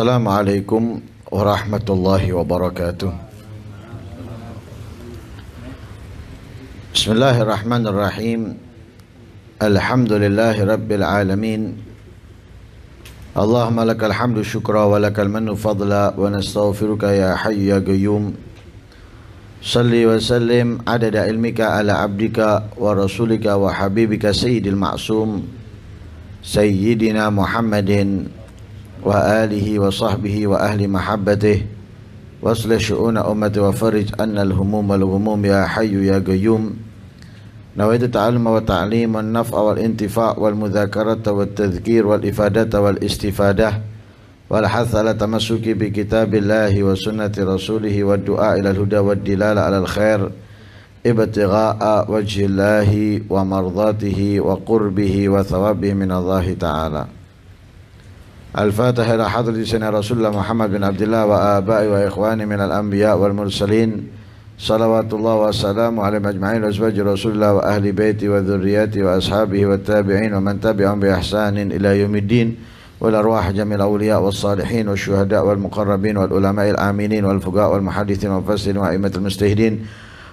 السلام عليكم ورحمة الله وبركاته بسم الله الرحمن الرحيم الحمد لله رب العالمين اللهم لك الحمد شكرا ولك المن فضلا ونستغفرك يا حي يا قيوم صلي وسلم عدد علمك على عبدك ورسولك وحبيبك سيد المعصوم سيدنا محمد وآله وصحبه وأهل محبته واصل شؤون أمتي وفرج أن الهموم والغموم يا حي يا قيوم نويت التعلم والتعليم والنفع والانتفاع والمذاكرة والتذكير والإفادة والاستفادة والحث على التمسك بكتاب الله وسنة رسوله والدعاء إلى الهدى والدلالة على الخير ابتغاء وجه الله ومرضاته وقربه وثوابه من الله تعالى الفاتح إلى حضرة سيدنا رسول الله محمد بن عبد الله وآبائي وإخواني من الأنبياء والمرسلين صلوات الله وسلامه على أجمعين وأزواج رسول الله وأهل بيته وذرياتي وأصحابه والتابعين ومن تبعهم بإحسان إلى يوم الدين والأرواح جميع الأولياء والصالحين والشهداء والمقربين والعلماء الآمنين والفقهاء والمحدثين والمفسرين وأئمة المجتهدين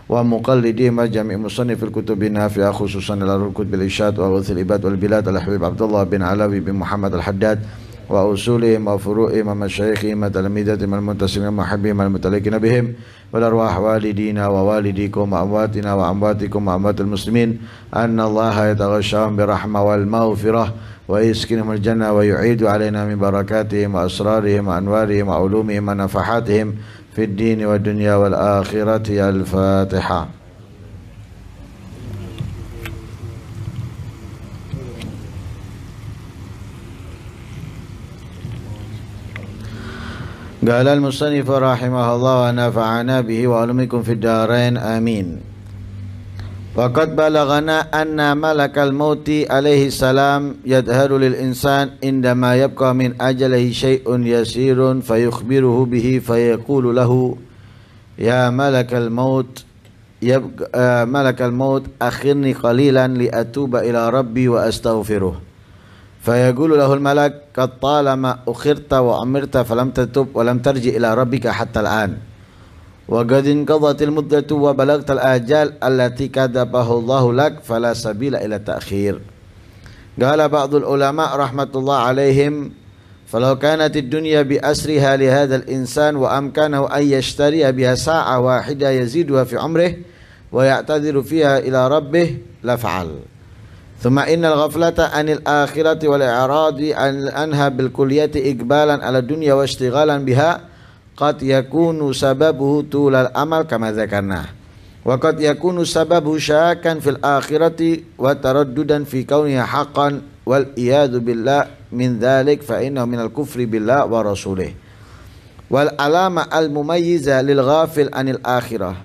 ومقلديهم جميع مصنف الكتب النافعة خصوصا الكتب الإشاد وغوث العباد والبلاد الحبيب عبد الله بن علوي بن محمد الحداد وأصولهم وفروعهم ومشايخهم وتلاميذهم المنتصرين ومحبهم المتلكين بهم والأرواح والدينا ووالديكم وأمواتنا وأمواتكم وأموات المسلمين أن الله يتغشاهم بالرحمة والمغفرة ويسكنهم الجنة ويعيد علينا من بركاتهم وأسرارهم وأنوارهم وعلومهم ونفحاتهم في الدين والدنيا والآخرة الفاتحة قال المصنف رحمه الله ونفعنا به وعلمكم في الدارين آمين وقد بلغنا أن ملك الموت عليه السلام يدهر للإنسان عندما يبقى من أجله شيء يسير فيخبره به فيقول له يا ملك الموت يبقى آه، ملك الموت أخرني قليلا لأتوب إلى ربي وأستغفره فيقول له الملك قد طالما أخرت وأمرت فلم تتب ولم ترجع إلى ربك حتى الآن وقد انقضت المدة وبلغت الآجال التي كتبه الله لك فلا سبيل إلى التأخير قال بعض العلماء رحمة الله عليهم فلو كانت الدنيا بأسرها لهذا الإنسان وأمكانه أن يشتري بها ساعة واحدة يزيدها في عمره ويعتذر فيها إلى ربه لفعل ثم إن الغفلة عن الآخرة والإعراض عنها بالكلية إقبالا على الدنيا واشتغالا بها قد يكون سببه طول الأمل كما ذكرنا وقد يكون سببه شاكا في الآخرة وترددا في كونها حقا والعياذ بالله من ذلك فإنه من الكفر بالله ورسوله والعلامة المميزة للغافل عن الآخرة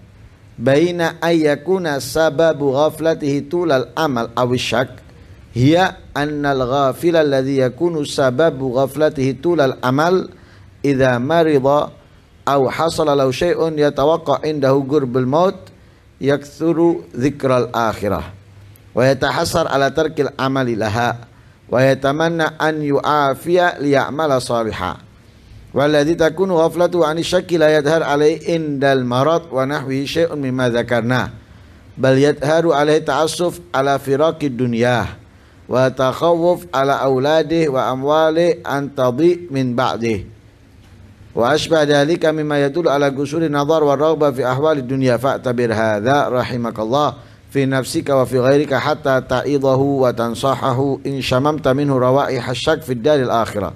baina ayyakuna sababu ghaflatihi tulal amal awishak hiya annal ghafil alladhi yakunu sababu ghaflatihi tulal amal idza marida aw hasala law syai'un yatawaqqa indahu gurbul maut yakthuru dzikral akhirah wa yatahassar ala tarkil amali laha wa yatamanna an yu'afiya liya'mala salihah والذي تكون غفلته عن الشك لا يظهر عليه عند المرض ونحوه شيء مما ذكرناه بل يظهر عليه تعسف على فراق الدنيا وتخوف على أولاده وأمواله أن تضيء من بعده وأشبه ذلك مما يدل على قصور النظر والرغبة في أحوال الدنيا فاعتبر هذا رحمك الله في نفسك وفي غيرك حتى تعيضه وتنصحه إن شممت منه روائح الشك في الدار الآخرة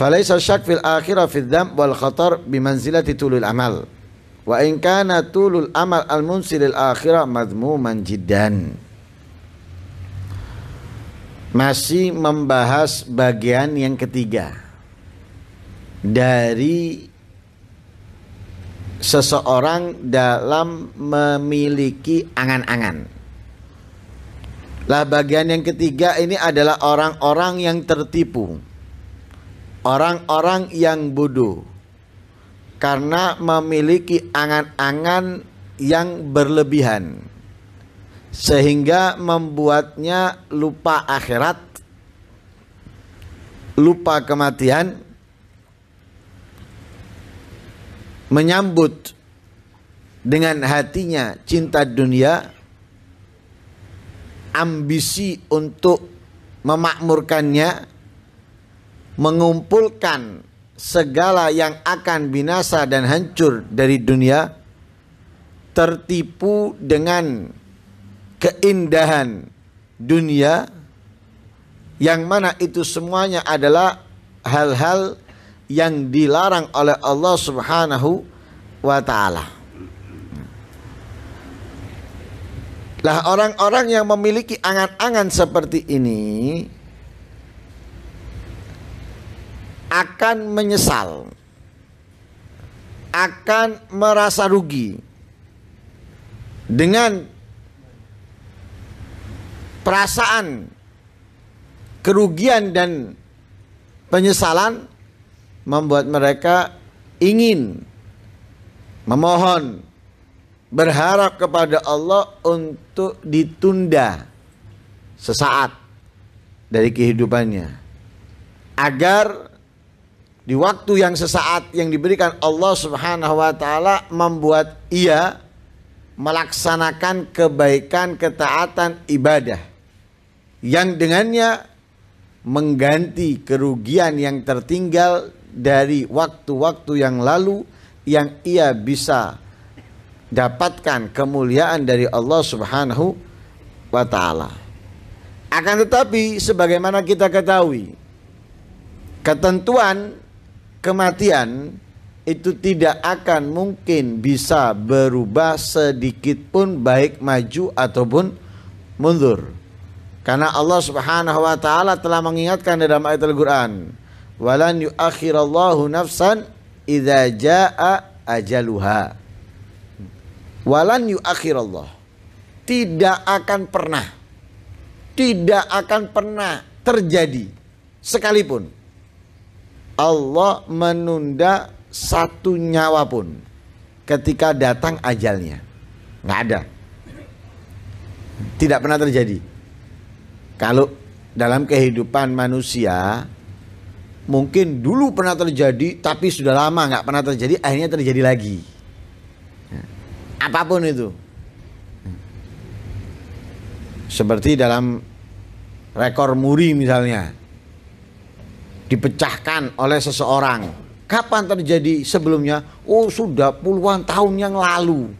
Falaisa syak fil akhirah fil dam wal khatar bimanzilati tulul amal. Wa in kana tulul amal al munsilil akhirah madmuman jiddan. Masih membahas bagian yang ketiga dari seseorang dalam memiliki angan-angan. Lah bagian yang ketiga ini adalah orang-orang yang tertipu orang-orang yang bodoh karena memiliki angan-angan yang berlebihan sehingga membuatnya lupa akhirat, lupa kematian, menyambut dengan hatinya cinta dunia, ambisi untuk memakmurkannya, mengumpulkan segala yang akan binasa dan hancur dari dunia tertipu dengan keindahan dunia yang mana itu semuanya adalah hal-hal yang dilarang oleh Allah Subhanahu wa taala. Lah orang-orang yang memiliki angan-angan seperti ini akan menyesal, akan merasa rugi dengan perasaan kerugian dan penyesalan membuat mereka ingin memohon berharap kepada Allah untuk ditunda sesaat dari kehidupannya agar di waktu yang sesaat yang diberikan Allah Subhanahu wa taala membuat ia melaksanakan kebaikan ketaatan ibadah yang dengannya mengganti kerugian yang tertinggal dari waktu-waktu yang lalu yang ia bisa dapatkan kemuliaan dari Allah Subhanahu wa taala. Akan tetapi sebagaimana kita ketahui ketentuan kematian itu tidak akan mungkin bisa berubah sedikit pun baik maju ataupun mundur. Karena Allah Subhanahu wa taala telah mengingatkan dalam ayat Al-Qur'an, "Walan yuakhirallahu nafsan idza jaa ajaluha." Walan yuakhirallahu Tidak akan pernah tidak akan pernah terjadi sekalipun Allah menunda satu nyawa pun ketika datang ajalnya. Nggak ada. Tidak pernah terjadi. Kalau dalam kehidupan manusia mungkin dulu pernah terjadi tapi sudah lama nggak pernah terjadi akhirnya terjadi lagi apapun itu seperti dalam rekor muri misalnya dipecahkan oleh seseorang. Kapan terjadi sebelumnya? Oh, sudah puluhan tahun yang lalu.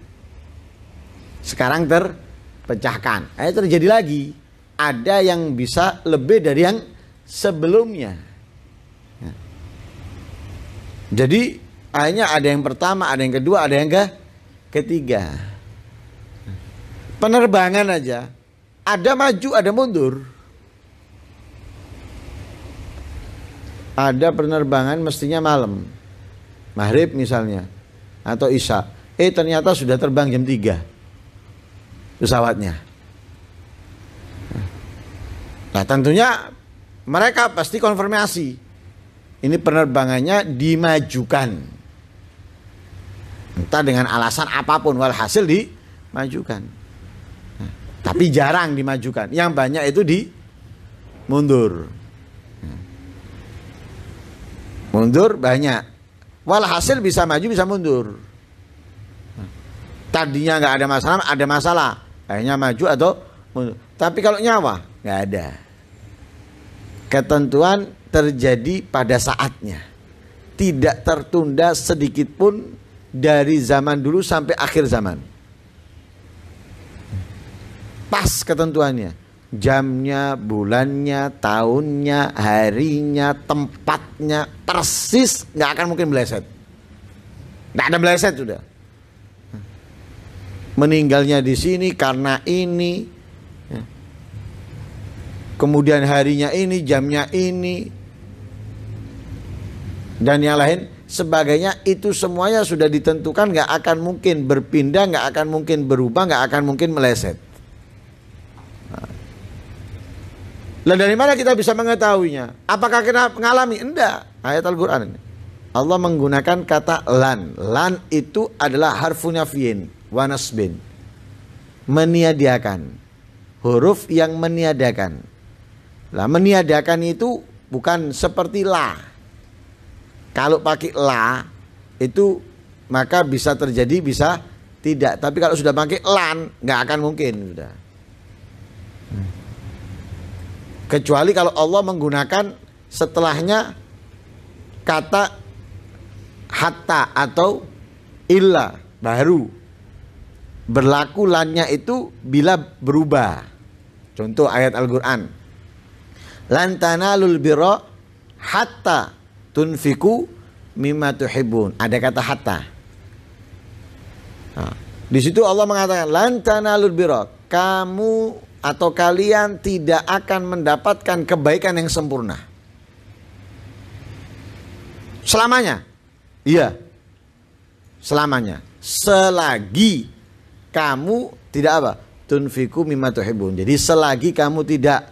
Sekarang terpecahkan. Eh, terjadi lagi. Ada yang bisa lebih dari yang sebelumnya. Ya. Jadi akhirnya ada yang pertama, ada yang kedua, ada yang ke ketiga. Penerbangan aja ada maju, ada mundur. ada penerbangan mestinya malam. Maghrib misalnya atau Isya. Eh ternyata sudah terbang jam 3 pesawatnya. Nah tentunya mereka pasti konfirmasi. Ini penerbangannya dimajukan. Entah dengan alasan apapun walhasil dimajukan. Nah, tapi jarang dimajukan. Yang banyak itu di mundur. Mundur banyak. Walhasil bisa maju bisa mundur. Tadinya nggak ada masalah, ada masalah. Akhirnya maju atau mundur. Tapi kalau nyawa nggak ada. Ketentuan terjadi pada saatnya. Tidak tertunda sedikit pun dari zaman dulu sampai akhir zaman. Pas ketentuannya jamnya, bulannya, tahunnya, harinya, tempatnya persis nggak akan mungkin meleset. Nggak ada meleset sudah. Meninggalnya di sini karena ini. Kemudian harinya ini, jamnya ini. Dan yang lain sebagainya itu semuanya sudah ditentukan nggak akan mungkin berpindah, nggak akan mungkin berubah, nggak akan mungkin meleset. Lah dari mana kita bisa mengetahuinya? Apakah kita mengalami? Enggak. Ayat Al-Qur'an ini. Allah menggunakan kata lan. Lan itu adalah harfunya fiin, wanas bin, Meniadakan. Huruf yang meniadakan. Lah meniadakan itu bukan seperti la. Kalau pakai la itu maka bisa terjadi bisa tidak. Tapi kalau sudah pakai lan nggak akan mungkin sudah. Hmm. Kecuali kalau Allah menggunakan setelahnya kata hatta atau illa baru. Berlaku lannya itu bila berubah. Contoh ayat Al-Qur'an. Lantana lul birra hatta tunfiku mimma tuhibun. Ada kata hatta. Nah, di situ Allah mengatakan lantana lul birra. Kamu atau kalian tidak akan mendapatkan kebaikan yang sempurna. Selamanya. Iya. Selamanya. Selagi kamu tidak apa? Tunfiku mimatuhibun Jadi selagi kamu tidak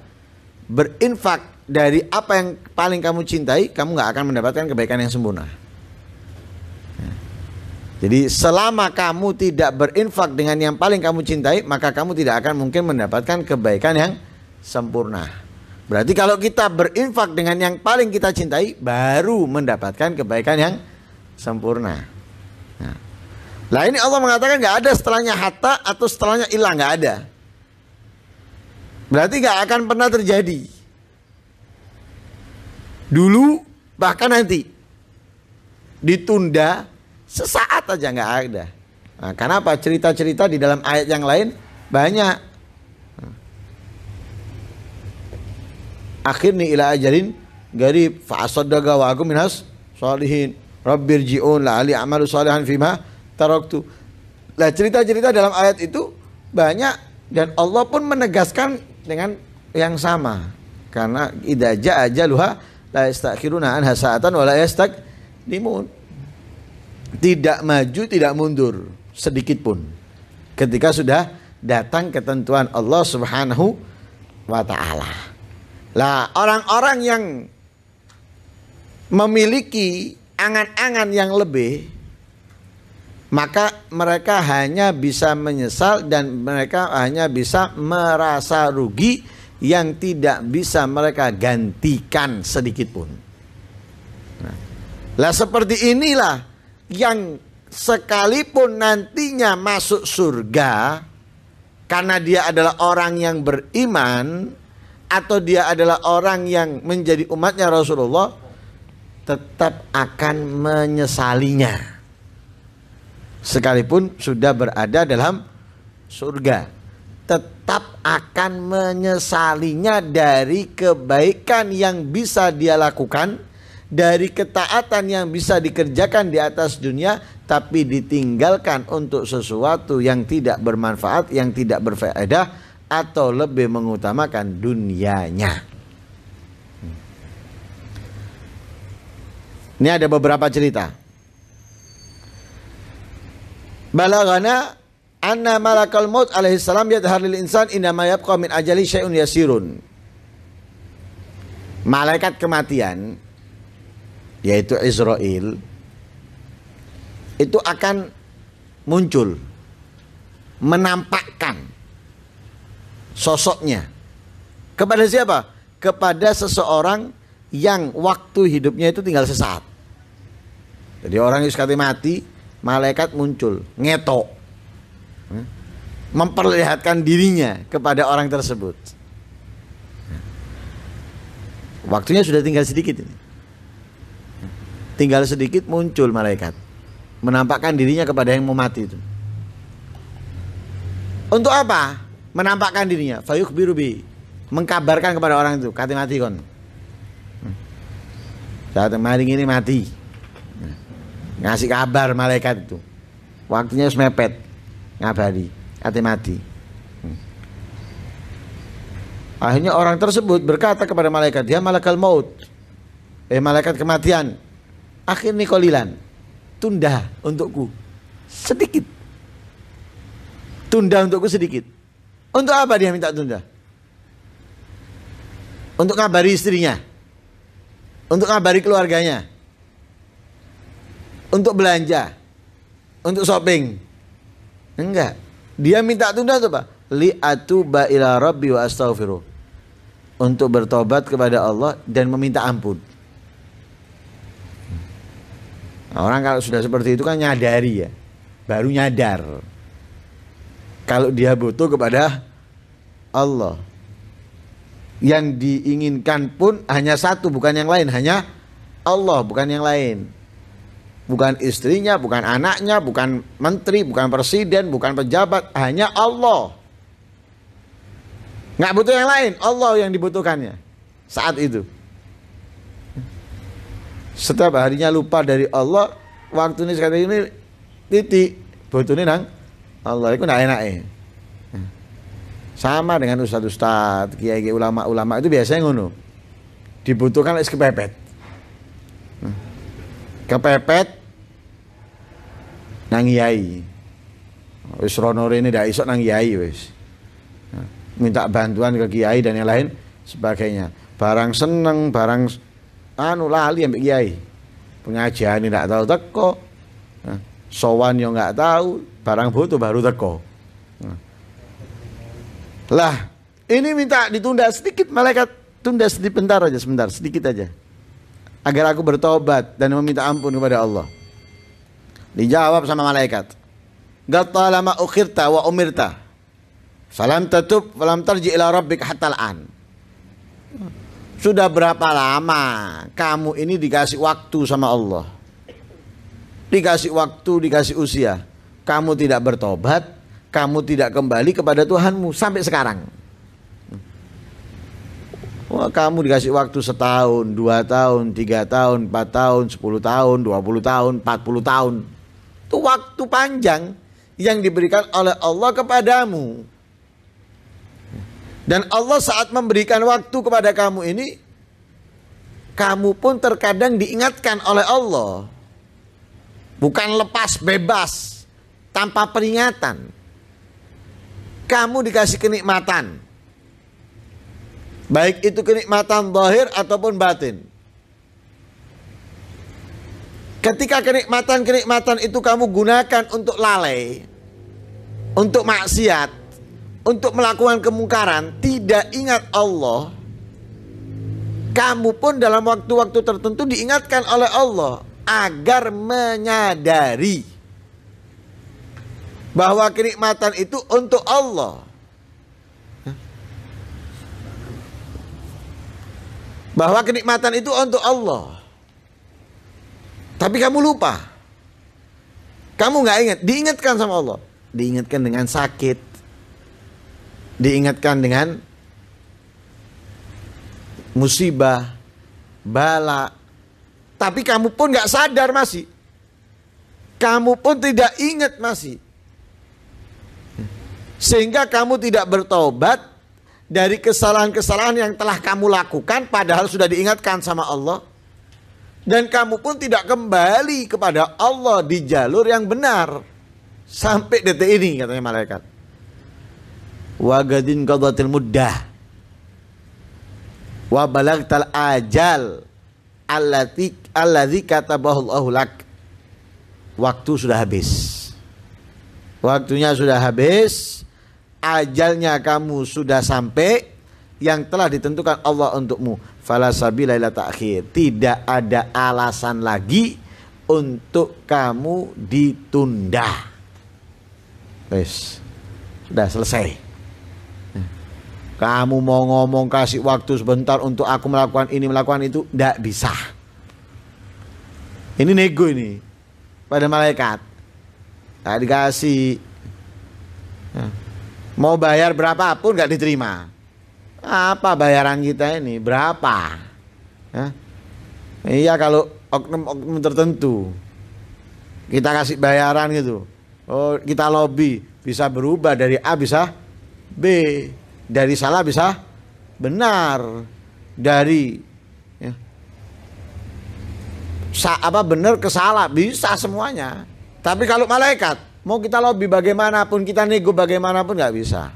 berinfak dari apa yang paling kamu cintai, kamu nggak akan mendapatkan kebaikan yang sempurna. Jadi selama kamu tidak berinfak dengan yang paling kamu cintai, maka kamu tidak akan mungkin mendapatkan kebaikan yang sempurna. Berarti kalau kita berinfak dengan yang paling kita cintai, baru mendapatkan kebaikan yang sempurna. Nah, lah ini Allah mengatakan nggak ada setelahnya hatta atau setelahnya ilah nggak ada. Berarti nggak akan pernah terjadi. Dulu bahkan nanti ditunda Sesaat aja nggak ada. Nah, karena apa? Cerita-cerita di dalam ayat yang lain banyak. Akhirnya ila ajarin garib fa'asaddaqa wa aku minas salihin. Rabbirji'un ali amalu salihan fima taraktu. Lah cerita-cerita dalam ayat itu banyak dan Allah pun menegaskan dengan yang sama. Karena idaja aja luha la yastakhiruna anha sa'atan wa la dimun tidak maju, tidak mundur sedikit pun. Ketika sudah datang ketentuan Allah Subhanahu wa taala. Lah, orang-orang yang memiliki angan-angan yang lebih maka mereka hanya bisa menyesal dan mereka hanya bisa merasa rugi yang tidak bisa mereka gantikan sedikit pun. Nah, lah seperti inilah yang sekalipun nantinya masuk surga karena dia adalah orang yang beriman atau dia adalah orang yang menjadi umatnya Rasulullah tetap akan menyesalinya sekalipun sudah berada dalam surga tetap akan menyesalinya dari kebaikan yang bisa dia lakukan dari ketaatan yang bisa dikerjakan di atas dunia tapi ditinggalkan untuk sesuatu yang tidak bermanfaat, yang tidak berfaedah atau lebih mengutamakan dunianya. Hmm. Ini ada beberapa cerita. Balagana anna malakal maut alaihi salam yadhar lil insan innama yabqa min ajali syai'un yasirun. Malaikat kematian yaitu Israel itu akan muncul menampakkan sosoknya kepada siapa? Kepada seseorang yang waktu hidupnya itu tinggal sesaat. Jadi orang yang sekali mati, malaikat muncul, ngetok. Hmm, memperlihatkan dirinya kepada orang tersebut. Waktunya sudah tinggal sedikit ini. Tinggal sedikit muncul malaikat menampakkan dirinya kepada yang mau mati itu. Untuk apa? Menampakkan dirinya. Fayuk birubi mengkabarkan kepada orang itu kati mati kon. Hmm. Saat kemarin ini mati. Hmm. Ngasih kabar malaikat itu. Waktunya semepet. Ngabari. Kati mati. Hmm. Akhirnya orang tersebut berkata kepada malaikat, dia ya malaikat maut." Eh malaikat kematian, akhirnya kolilan tunda untukku sedikit tunda untukku sedikit untuk apa dia minta tunda untuk ngabari istrinya untuk ngabari keluarganya untuk belanja untuk shopping enggak dia minta tunda untuk apa atuba ila rabbi wa astaghfiru untuk bertobat kepada Allah dan meminta ampun Nah, orang kalau sudah seperti itu kan nyadari ya, baru nyadar. Kalau dia butuh kepada Allah. Yang diinginkan pun hanya satu, bukan yang lain, hanya Allah, bukan yang lain. Bukan istrinya, bukan anaknya, bukan menteri, bukan presiden, bukan pejabat, hanya Allah. Nggak butuh yang lain, Allah yang dibutuhkannya saat itu setiap harinya lupa dari Allah waktu ini sekali ini titik ini nang Allah itu nak enak sama dengan ustadz ustadz kiai kiai ulama ulama itu biasanya ngono dibutuhkan es kepepet kepepet nang yai wis rono ini ndak iso nang yai wis minta bantuan ke kiai dan yang lain sebagainya barang seneng barang anu lali ambek kiai. Pengajian ini ndak tahu teko. sowan yang nggak tahu, barang butuh baru teko. Lah, ini minta ditunda sedikit malaikat tunda sedikit bentar aja sebentar, sedikit aja. Agar aku bertobat dan meminta ampun kepada Allah. Dijawab sama malaikat. Gatalama ukhirta wa umirta. Salam tatub, falam tarji ila rabbik hatta al-an. Sudah berapa lama kamu ini dikasih waktu sama Allah? Dikasih waktu, dikasih usia. Kamu tidak bertobat, kamu tidak kembali kepada Tuhanmu sampai sekarang. Wah, kamu dikasih waktu setahun, dua tahun, tiga tahun, empat tahun, sepuluh tahun, dua puluh tahun, empat puluh tahun. Itu waktu panjang yang diberikan oleh Allah kepadamu. Dan Allah saat memberikan waktu kepada kamu ini, kamu pun terkadang diingatkan oleh Allah. Bukan lepas bebas tanpa peringatan. Kamu dikasih kenikmatan. Baik itu kenikmatan zahir ataupun batin. Ketika kenikmatan-kenikmatan itu kamu gunakan untuk lalai, untuk maksiat, untuk melakukan kemungkaran tidak ingat Allah kamu pun dalam waktu-waktu tertentu diingatkan oleh Allah agar menyadari bahwa kenikmatan itu untuk Allah. Bahwa kenikmatan itu untuk Allah. Tapi kamu lupa. Kamu nggak ingat, diingatkan sama Allah. Diingatkan dengan sakit, diingatkan dengan musibah, bala. Tapi kamu pun nggak sadar masih. Kamu pun tidak ingat masih. Sehingga kamu tidak bertobat dari kesalahan-kesalahan yang telah kamu lakukan padahal sudah diingatkan sama Allah. Dan kamu pun tidak kembali kepada Allah di jalur yang benar. Sampai detik ini katanya malaikat wagadin qadatil muddah wa balagtal ajal allati allazi katabahu Allah lak waktu sudah habis waktunya sudah habis ajalnya kamu sudah sampai yang telah ditentukan Allah untukmu fala sabila ila ta'khir tidak ada alasan lagi untuk kamu ditunda wes sudah selesai kamu mau ngomong kasih waktu sebentar untuk aku melakukan ini melakukan itu tidak bisa. Ini nego ini pada malaikat. Tak dikasih. Nah. Mau bayar berapapun nggak diterima. Apa bayaran kita ini? Berapa? Nah. Iya kalau oknum-oknum tertentu kita kasih bayaran gitu. Oh, kita lobby bisa berubah dari A bisa B dari salah bisa benar dari ya, sa apa benar ke salah bisa semuanya tapi kalau malaikat mau kita lobby bagaimanapun kita nego bagaimanapun nggak bisa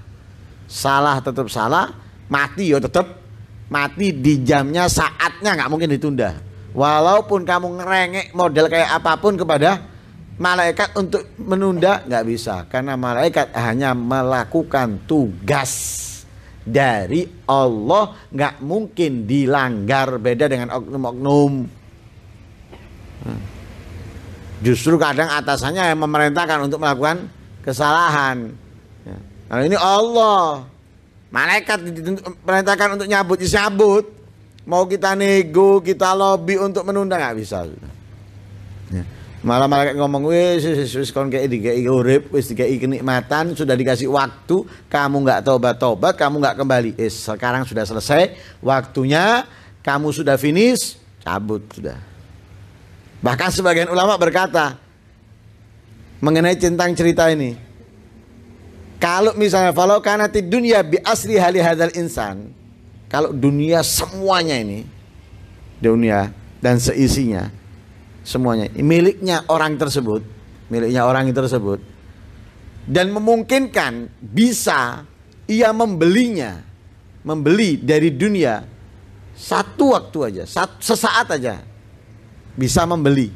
salah tetap salah mati yo tetap mati di jamnya saatnya nggak mungkin ditunda walaupun kamu ngerengek model kayak apapun kepada malaikat untuk menunda nggak bisa karena malaikat hanya melakukan tugas dari Allah nggak mungkin dilanggar beda dengan oknum-oknum hmm. justru kadang atasannya yang memerintahkan untuk melakukan kesalahan kalau ya. nah, ini Allah malaikat diperintahkan untuk nyabut disabut mau kita nego kita lobby untuk menunda nggak bisa Malah malah kayak ngomong wis wis wis kon kayak dikai urip, wis dikai kenikmatan, sudah dikasih waktu, kamu nggak tobat-tobat, kamu nggak kembali. Eh, sekarang sudah selesai waktunya, kamu sudah finish, cabut sudah. Bahkan sebagian ulama berkata mengenai tentang cerita ini. Kalau misalnya kalau karena di dunia bi asli hal hadal insan, kalau dunia semuanya ini dunia dan seisinya semuanya miliknya orang tersebut, miliknya orang tersebut dan memungkinkan bisa ia membelinya, membeli dari dunia satu waktu aja, satu, sesaat aja bisa membeli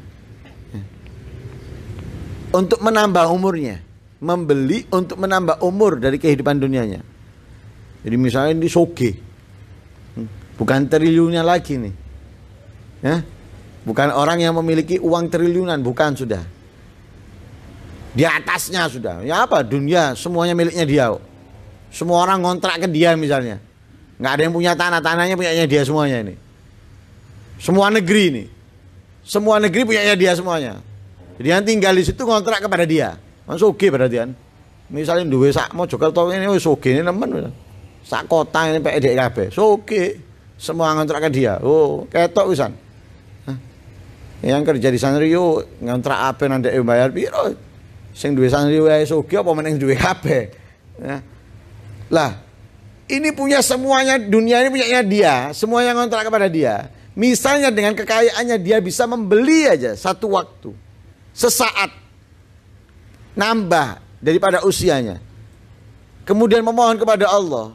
untuk menambah umurnya, membeli untuk menambah umur dari kehidupan dunianya. Jadi misalnya ini soge, hmm, bukan triliunnya lagi nih, ya Bukan orang yang memiliki uang triliunan, bukan sudah. Di atasnya sudah. Ya apa? Dunia semuanya miliknya dia. Semua orang kontrak ke dia misalnya. Nggak ada yang punya tanah, tanahnya punyanya dia semuanya ini. Semua negeri ini. Semua negeri punyanya dia semuanya. Jadi yang tinggal di situ kontrak kepada dia. Masuk oke okay berarti kan. Misalnya duwe sak mau Jakarta ini wis oke ini nemen. Sak kota ini PDKB. oke. Semua kontrak ke dia. Oh, ketok wisan yang kerja di Sanrio ngontrak apa nanti bayar biro, sing duwe Sanrio ae sugih apa meneng duwe kabeh ya. lah ini punya semuanya dunia ini punyanya dia semua yang ngontrak kepada dia misalnya dengan kekayaannya dia bisa membeli aja satu waktu sesaat nambah daripada usianya kemudian memohon kepada Allah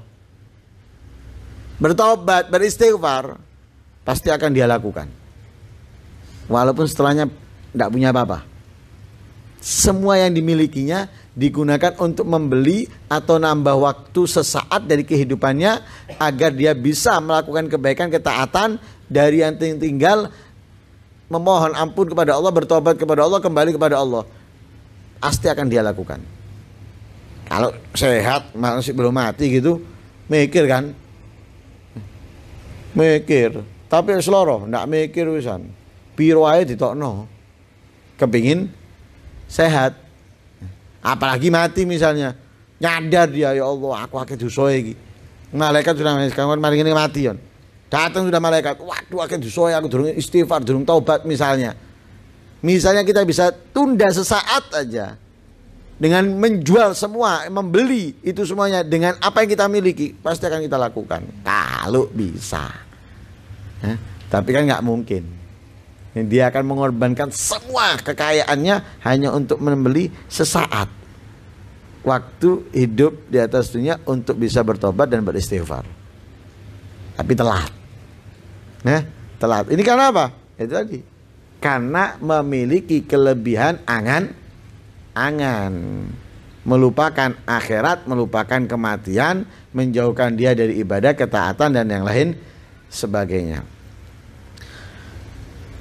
bertobat beristighfar pasti akan dia lakukan Walaupun setelahnya tidak punya apa-apa. Semua yang dimilikinya digunakan untuk membeli atau nambah waktu sesaat dari kehidupannya agar dia bisa melakukan kebaikan ketaatan dari yang tinggal memohon ampun kepada Allah, bertobat kepada Allah, kembali kepada Allah. Pasti akan dia lakukan. Kalau sehat masih belum mati gitu, mikir kan? Mikir. Tapi seloroh, tidak mikir wisan piro ae ditokno. Kepingin sehat. Apalagi mati misalnya. Nyadar dia ya Allah aku akeh dosa Malaikat sudah kan mari ini mati yon. Datang sudah malaikat, waduh akeh dosa ya, aku durung istighfar, durung taubat misalnya. Misalnya kita bisa tunda sesaat aja dengan menjual semua, membeli itu semuanya dengan apa yang kita miliki pasti akan kita lakukan kalau bisa. Hah? Tapi kan nggak mungkin. Dia akan mengorbankan semua kekayaannya hanya untuk membeli sesaat waktu hidup di atas dunia untuk bisa bertobat dan beristighfar. Tapi telat. Nah, telat. Ini karena apa? Itu tadi. Karena memiliki kelebihan angan angan melupakan akhirat, melupakan kematian, menjauhkan dia dari ibadah, ketaatan dan yang lain sebagainya.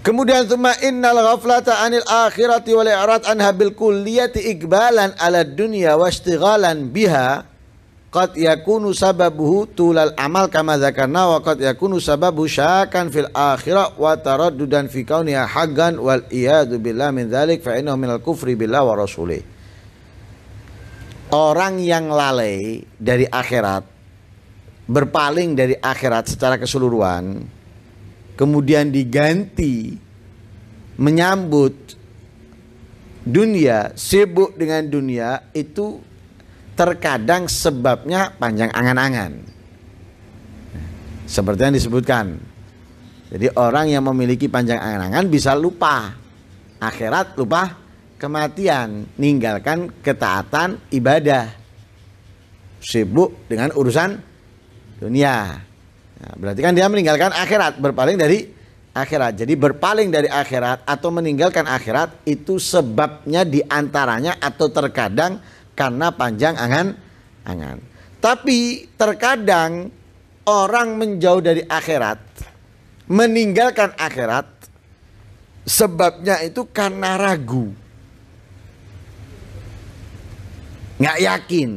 Kemudian summa innal ghaflata anil akhirati wal i'rad anha bil kulliyati ikbalan ala dunya wastighalan biha qad yakunu sababuhu tulal amal kama zakarna wa qad yakunu sababu syakan fil akhirah wa taraddudan fi kauniha haggan wal iyad billah min dzalik fa innahu minal kufri billah wa rasulih. Orang yang lalai dari akhirat berpaling dari akhirat secara keseluruhan kemudian diganti menyambut dunia, sibuk dengan dunia itu terkadang sebabnya panjang angan-angan. Seperti yang disebutkan. Jadi orang yang memiliki panjang angan-angan bisa lupa akhirat, lupa kematian, ninggalkan ketaatan ibadah. Sibuk dengan urusan dunia. Nah, berarti kan dia meninggalkan akhirat, berpaling dari akhirat. Jadi berpaling dari akhirat atau meninggalkan akhirat itu sebabnya diantaranya atau terkadang karena panjang angan-angan. Tapi terkadang orang menjauh dari akhirat, meninggalkan akhirat, sebabnya itu karena ragu. Nggak yakin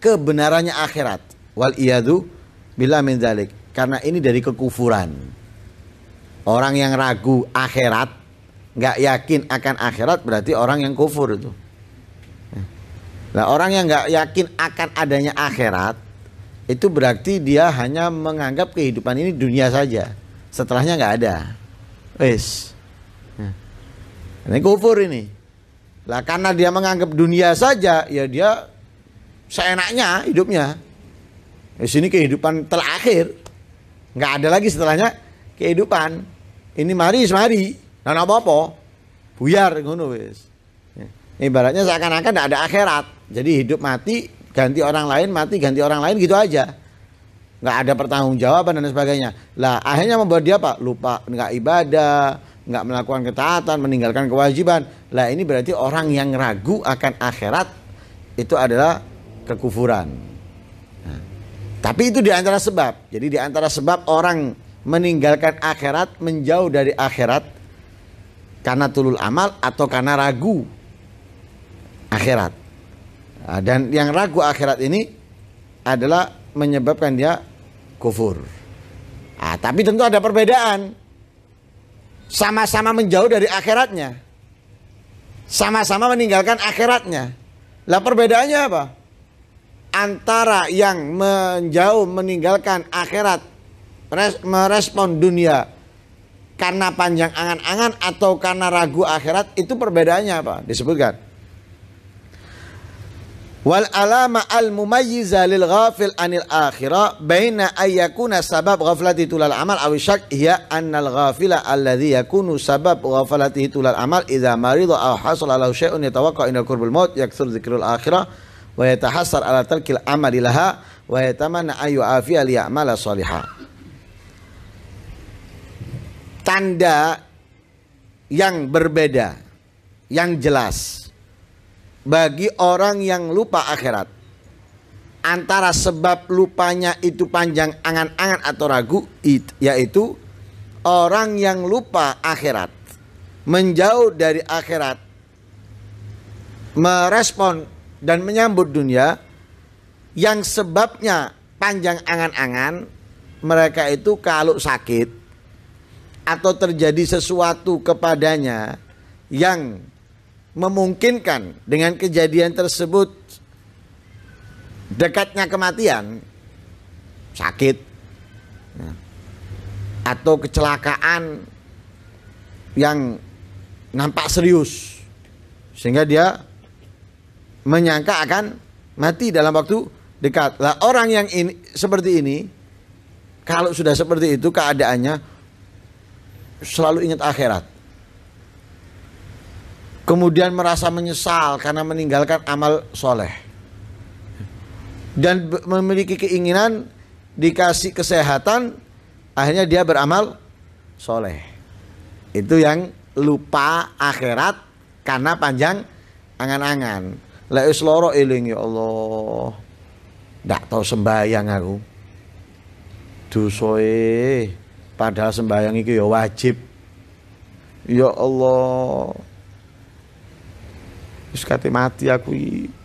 kebenarannya akhirat. Wal iyadu bila min zalik. Karena ini dari kekufuran. Orang yang ragu akhirat, nggak yakin akan akhirat berarti orang yang kufur itu. Nah, orang yang nggak yakin akan adanya akhirat itu berarti dia hanya menganggap kehidupan ini dunia saja. Setelahnya nggak ada. Wes. Ini kufur ini. Lah karena dia menganggap dunia saja, ya dia seenaknya hidupnya. Di sini kehidupan terakhir nggak ada lagi setelahnya kehidupan ini mari semari nah apa apa buyar ngono wis ya. ibaratnya seakan-akan tidak ada akhirat jadi hidup mati ganti orang lain mati ganti orang lain gitu aja nggak ada pertanggungjawaban dan sebagainya lah akhirnya membuat dia apa lupa nggak ibadah nggak melakukan ketaatan meninggalkan kewajiban lah ini berarti orang yang ragu akan akhirat itu adalah kekufuran tapi itu di antara sebab. Jadi di antara sebab orang meninggalkan akhirat, menjauh dari akhirat karena tulul amal atau karena ragu akhirat. Nah, dan yang ragu akhirat ini adalah menyebabkan dia kufur. Nah, tapi tentu ada perbedaan. Sama-sama menjauh dari akhiratnya. Sama-sama meninggalkan akhiratnya. Lah perbedaannya apa? antara yang menjauh meninggalkan akhirat merespon dunia karena panjang angan-angan atau karena ragu akhirat itu perbedaannya apa disebutkan wal alama al mumayyiza lil ghafil anil akhirah baina ayyakuna sabab ghaflati tulal amal aw syak hiya annal ghafila alladhi yakunu sabab ghaflati tulal amal idza marida aw hasala lahu syai'un yatawaqqa inal qurbul maut yakthur dzikrul akhirah wa yatahassar ala tarkil amali laha wa yatamanna ayu afiya amala salihah. Tanda yang berbeda, yang jelas bagi orang yang lupa akhirat. Antara sebab lupanya itu panjang angan-angan atau ragu yaitu orang yang lupa akhirat, menjauh dari akhirat, merespon dan menyambut dunia yang sebabnya panjang angan-angan mereka itu kalau sakit atau terjadi sesuatu kepadanya yang memungkinkan dengan kejadian tersebut dekatnya kematian sakit ya, atau kecelakaan yang nampak serius sehingga dia menyangka akan mati dalam waktu dekat. Lah orang yang ini seperti ini kalau sudah seperti itu keadaannya selalu ingat akhirat. Kemudian merasa menyesal karena meninggalkan amal soleh. Dan memiliki keinginan dikasih kesehatan akhirnya dia beramal soleh. Itu yang lupa akhirat karena panjang angan-angan. Lek wis lara eling ya Allah. Ndak tau sembayang aku. Dosoe padahal sembayang itu ya wajib. Ya Allah. Wis kate mati aku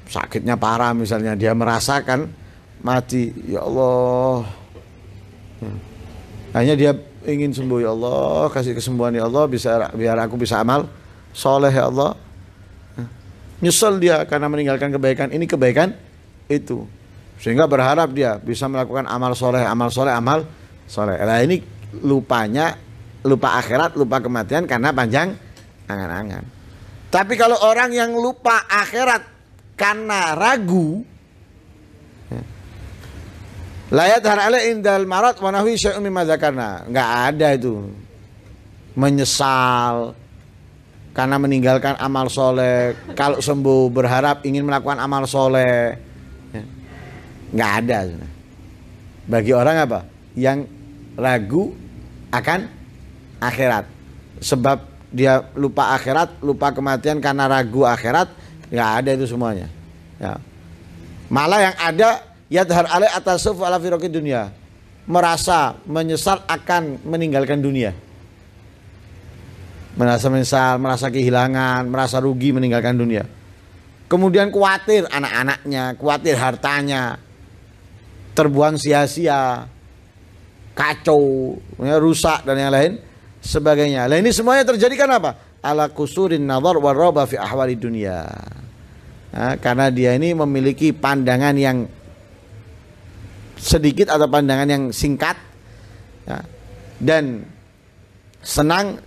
sakitnya parah misalnya dia merasakan mati ya Allah. Hmm. Hanya dia ingin sembuh ya Allah, kasih kesembuhan ya Allah, bisa biar aku bisa amal soleh ya Allah nyesel dia karena meninggalkan kebaikan ini kebaikan itu sehingga berharap dia bisa melakukan amal soleh amal soleh amal soleh nah ini lupanya lupa akhirat lupa kematian karena panjang angan-angan tapi kalau orang yang lupa akhirat karena ragu ya. Layat harale indal marat wanahwi syaumi mimma nggak ada itu. Menyesal, karena meninggalkan amal soleh kalau sembuh berharap ingin melakukan amal soleh ya. nggak ada bagi orang apa yang ragu akan akhirat sebab dia lupa akhirat lupa kematian karena ragu akhirat nggak ada itu semuanya ya. malah yang ada ya alai atasuf ala firoki dunia merasa menyesal akan meninggalkan dunia merasa menyesal, merasa kehilangan, merasa rugi meninggalkan dunia. Kemudian khawatir anak-anaknya, khawatir hartanya, terbuang sia-sia, kacau, ya, rusak dan yang lain sebagainya. Nah ini semuanya terjadi karena apa? Ala kusurin nazar roba fi ahwali dunia. Nah, karena dia ini memiliki pandangan yang sedikit atau pandangan yang singkat ya, dan senang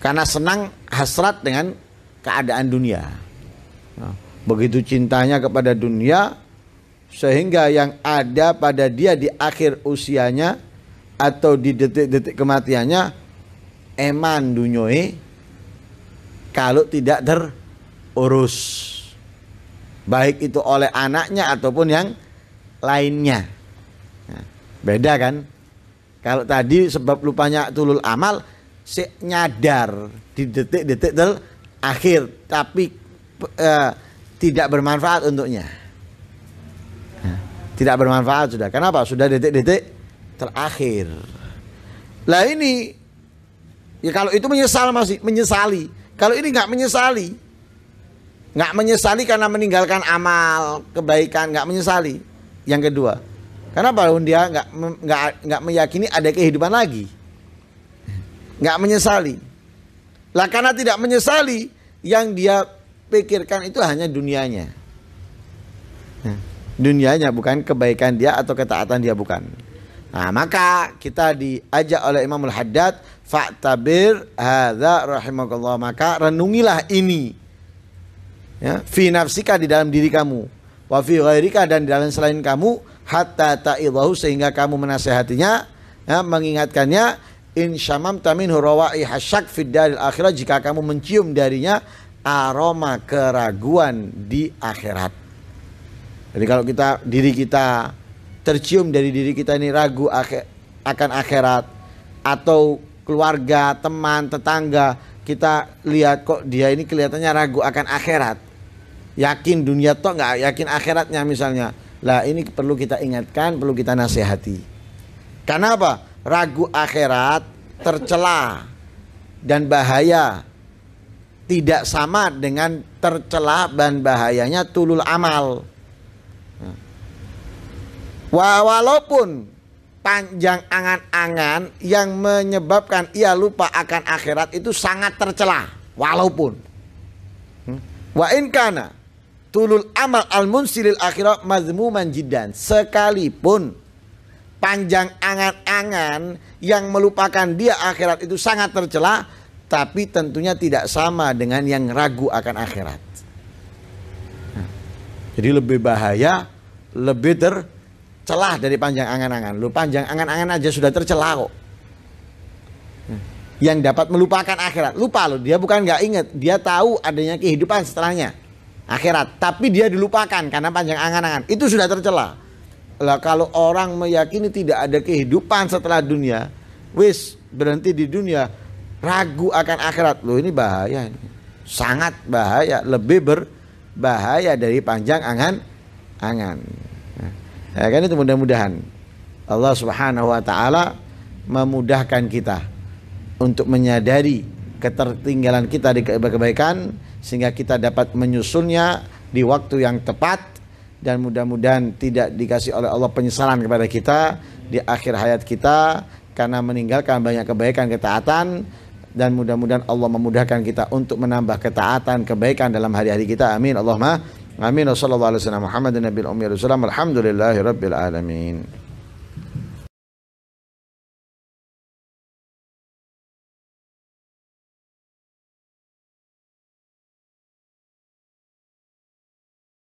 karena senang hasrat dengan keadaan dunia. Nah, begitu cintanya kepada dunia sehingga yang ada pada dia di akhir usianya atau di detik-detik kematiannya eman dunyoi kalau tidak terurus baik itu oleh anaknya ataupun yang lainnya nah, beda kan kalau tadi sebab lupanya tulul amal si nyadar di detik-detik terakhir tapi uh, tidak bermanfaat untuknya tidak bermanfaat sudah kenapa sudah detik-detik terakhir lah ini ya kalau itu menyesal masih menyesali kalau ini nggak menyesali nggak menyesali karena meninggalkan amal kebaikan nggak menyesali yang kedua karena baru dia nggak nggak nggak meyakini ada kehidupan lagi nggak menyesali. Lah karena tidak menyesali, yang dia pikirkan itu hanya dunianya. Nah, dunianya bukan kebaikan dia atau ketaatan dia bukan. Nah, maka kita diajak oleh Imamul Haddad faktabir hadza rahimakallah maka renungilah ini. Ya, fi nafsika di dalam diri kamu wa fi ghairika dan di dalam selain kamu hatta ta'idahu sehingga kamu menasehatinya ya, mengingatkannya In syamam tamin hurawai hasyak fiddaril akhirat jika kamu mencium darinya aroma keraguan di akhirat. Jadi kalau kita diri kita tercium dari diri kita ini ragu akan akhirat atau keluarga, teman, tetangga, kita lihat kok dia ini kelihatannya ragu akan akhirat. Yakin dunia toh nggak yakin akhiratnya misalnya. Lah ini perlu kita ingatkan, perlu kita nasihati. Karena apa? ragu akhirat tercela dan bahaya tidak sama dengan tercela dan bahayanya tulul amal. Walaupun panjang angan-angan yang menyebabkan ia lupa akan akhirat itu sangat tercela walaupun wa in kana tulul amal al munsilil akhirat mazmuman jiddan sekalipun panjang angan-angan yang melupakan dia akhirat itu sangat tercela tapi tentunya tidak sama dengan yang ragu akan akhirat. Nah, jadi lebih bahaya, lebih tercelah dari panjang angan-angan. Lu panjang angan-angan aja sudah tercelah kok. Nah, yang dapat melupakan akhirat. Lupa lo, dia bukan nggak inget dia tahu adanya kehidupan setelahnya. Akhirat, tapi dia dilupakan karena panjang angan-angan. Itu sudah tercelah. Lah kalau orang meyakini tidak ada kehidupan setelah dunia, wis berhenti di dunia, ragu akan akhirat. Loh ini bahaya ini. Sangat bahaya, lebih berbahaya dari panjang angan-angan. Ya kan itu mudah-mudahan Allah Subhanahu wa taala memudahkan kita untuk menyadari ketertinggalan kita di kebaikan sehingga kita dapat menyusunnya di waktu yang tepat dan mudah-mudahan tidak dikasih oleh Allah penyesalan kepada kita di akhir hayat kita karena meninggalkan banyak kebaikan ketaatan dan mudah-mudahan Allah memudahkan kita untuk menambah ketaatan kebaikan dalam hari-hari kita amin Allahumma amin sallallahu alaihi wasallam ummi